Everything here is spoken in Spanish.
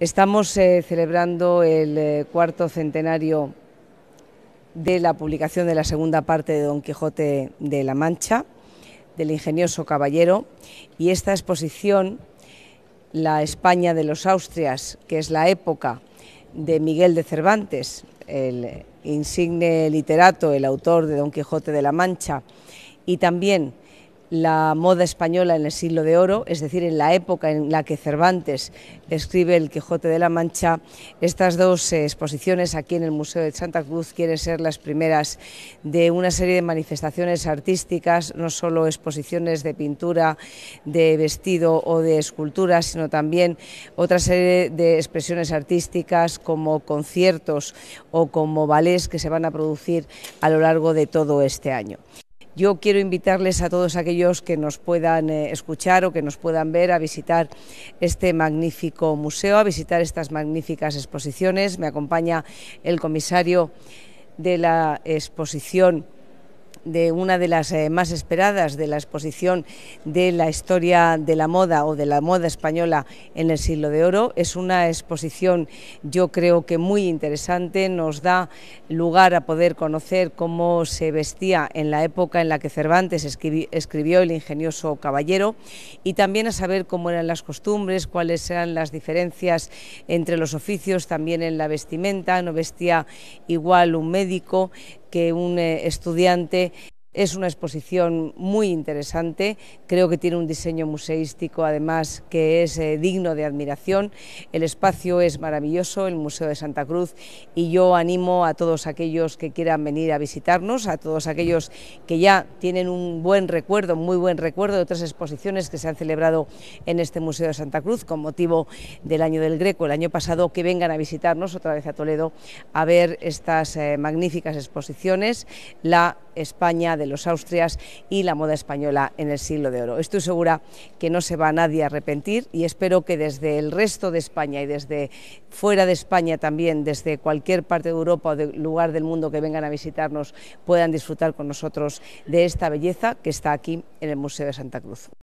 Estamos eh, celebrando el eh, cuarto centenario de la publicación de la segunda parte de Don Quijote de la Mancha, del ingenioso caballero, y esta exposición, La España de los Austrias, que es la época de Miguel de Cervantes, el insigne literato, el autor de Don Quijote de la Mancha, y también la moda española en el siglo de oro, es decir, en la época en la que Cervantes escribe El Quijote de la Mancha. Estas dos eh, exposiciones aquí en el Museo de Santa Cruz quieren ser las primeras de una serie de manifestaciones artísticas, no solo exposiciones de pintura, de vestido o de escultura, sino también otra serie de expresiones artísticas como conciertos o como ballets que se van a producir a lo largo de todo este año. Yo quiero invitarles a todos aquellos que nos puedan eh, escuchar o que nos puedan ver a visitar este magnífico museo, a visitar estas magníficas exposiciones. Me acompaña el comisario de la exposición de una de las eh, más esperadas de la exposición de la historia de la moda o de la moda española en el siglo de oro. Es una exposición yo creo que muy interesante, nos da lugar a poder conocer cómo se vestía en la época en la que Cervantes escribió el ingenioso caballero y también a saber cómo eran las costumbres, cuáles eran las diferencias entre los oficios, también en la vestimenta, no vestía igual un médico, que un eh, estudiante es una exposición muy interesante, creo que tiene un diseño museístico además que es eh, digno de admiración, el espacio es maravilloso, el Museo de Santa Cruz, y yo animo a todos aquellos que quieran venir a visitarnos, a todos aquellos que ya tienen un buen recuerdo, muy buen recuerdo de otras exposiciones que se han celebrado en este Museo de Santa Cruz con motivo del año del Greco, el año pasado, que vengan a visitarnos otra vez a Toledo a ver estas eh, magníficas exposiciones, la España de los Austrias y la moda española en el siglo de oro. Estoy segura que no se va a nadie a arrepentir y espero que desde el resto de España y desde fuera de España también, desde cualquier parte de Europa o de lugar del mundo que vengan a visitarnos, puedan disfrutar con nosotros de esta belleza que está aquí en el Museo de Santa Cruz.